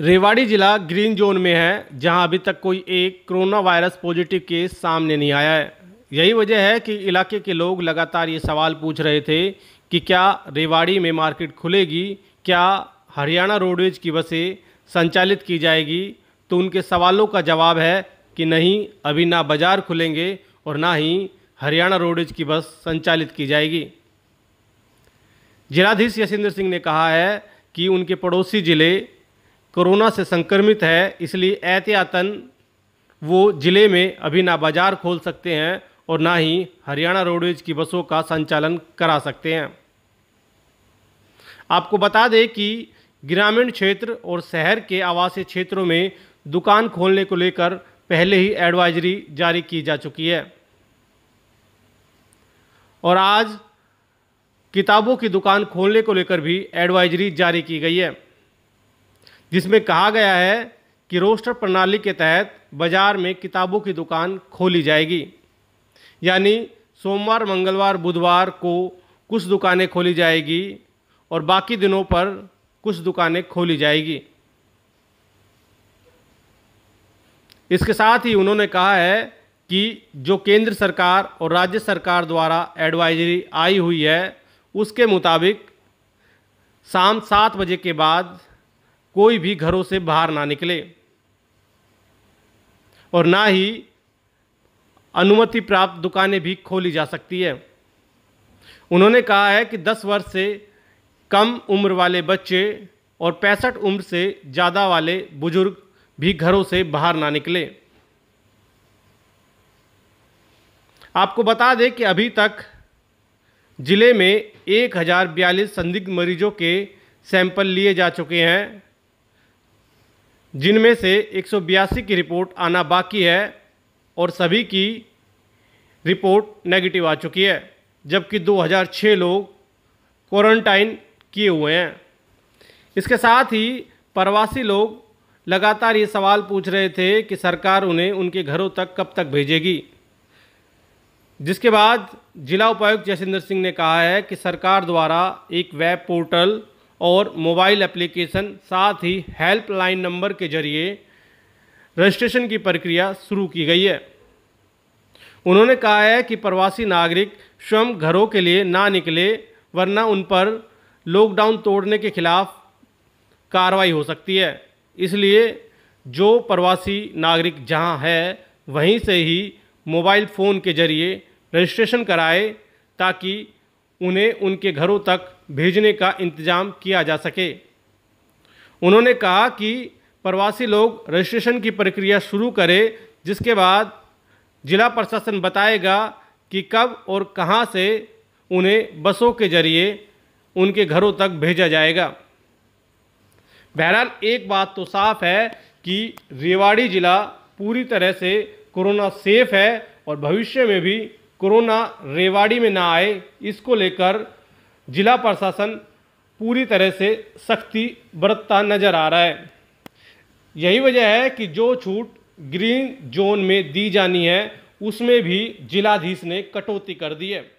रेवाड़ी जिला green zone में है जहां अभी तक कोई एक कोरोना वायरस पॉजिटिव केस सामने नहीं आया है यही वजह है कि इलाके के लोग लगातार ये सवाल पूछ रहे थे कि क्या रेवाड़ी में मार्केट खुलेगी क्या हरियाणा रोडवेज की बसें संचालित की जाएगी तो उनके सवालों का जवाब है कि नहीं अभी ना बाज़ार खुलेंगे और ना ही हरियाणा रोडवेज की बस संचालित की जाएगी जिलाधीश यशिंद्र सिंह ने कहा है कि उनके पड़ोसी ज़िले कोरोना से संक्रमित है इसलिए एहतियातन वो ज़िले में अभी ना बाज़ार खोल सकते हैं और ना ही हरियाणा रोडवेज की बसों का संचालन करा सकते हैं आपको बता दें कि ग्रामीण क्षेत्र और शहर के आवासीय क्षेत्रों में दुकान खोलने को लेकर पहले ही एडवाइजरी जारी की जा चुकी है और आज किताबों की दुकान खोलने को लेकर भी एडवाइजरी जारी की गई है जिसमें कहा गया है कि रोस्टर प्रणाली के तहत बाजार में किताबों की दुकान खोली जाएगी यानी सोमवार मंगलवार बुधवार को कुछ दुकानें खोली जाएगी और बाकी दिनों पर कुछ दुकानें खोली जाएगी इसके साथ ही उन्होंने कहा है कि जो केंद्र सरकार और राज्य सरकार द्वारा एडवाइजरी आई हुई है उसके मुताबिक शाम सात बजे के बाद कोई भी घरों से बाहर ना निकले और ना ही अनुमति प्राप्त दुकानें भी खोली जा सकती है उन्होंने कहा है कि 10 वर्ष से कम उम्र वाले बच्चे और पैंसठ उम्र से ज़्यादा वाले बुजुर्ग भी घरों से बाहर ना निकले आपको बता दें कि अभी तक ज़िले में एक संदिग्ध मरीजों के सैंपल लिए जा चुके हैं जिनमें से एक की रिपोर्ट आना बाकी है और सभी की रिपोर्ट नेगेटिव आ चुकी है जबकि 2006 लोग क्वारंटाइन किए हुए हैं इसके साथ ही प्रवासी लोग लगातार ये सवाल पूछ रहे थे कि सरकार उन्हें उनके घरों तक कब तक भेजेगी जिसके बाद जिला उपायुक्त जयसिंदर सिंह ने कहा है कि सरकार द्वारा एक वेब पोर्टल और मोबाइल एप्लीकेशन साथ ही हेल्पलाइन नंबर के जरिए रजिस्ट्रेशन की प्रक्रिया शुरू की गई है उन्होंने कहा है कि प्रवासी नागरिक स्वयं घरों के लिए ना निकले वरना उन पर लॉकडाउन तोड़ने के खिलाफ कार्रवाई हो सकती है इसलिए जो प्रवासी नागरिक जहां है वहीं से ही मोबाइल फ़ोन के जरिए रजिस्ट्रेशन कराए ताकि उन्हें उनके घरों तक भेजने का इंतजाम किया जा सके उन्होंने कहा कि प्रवासी लोग रजिस्ट्रेशन की प्रक्रिया शुरू करें जिसके बाद जिला प्रशासन बताएगा कि कब और कहां से उन्हें बसों के जरिए उनके घरों तक भेजा जाएगा बहरहाल एक बात तो साफ है कि रेवाड़ी ज़िला पूरी तरह से कोरोना सेफ है और भविष्य में भी कोरोना रेवाड़ी में ना आए इसको लेकर जिला प्रशासन पूरी तरह से सख्ती बरतता नज़र आ रहा है यही वजह है कि जो छूट ग्रीन जोन में दी जानी है उसमें भी जिलाधीश ने कटौती कर दी है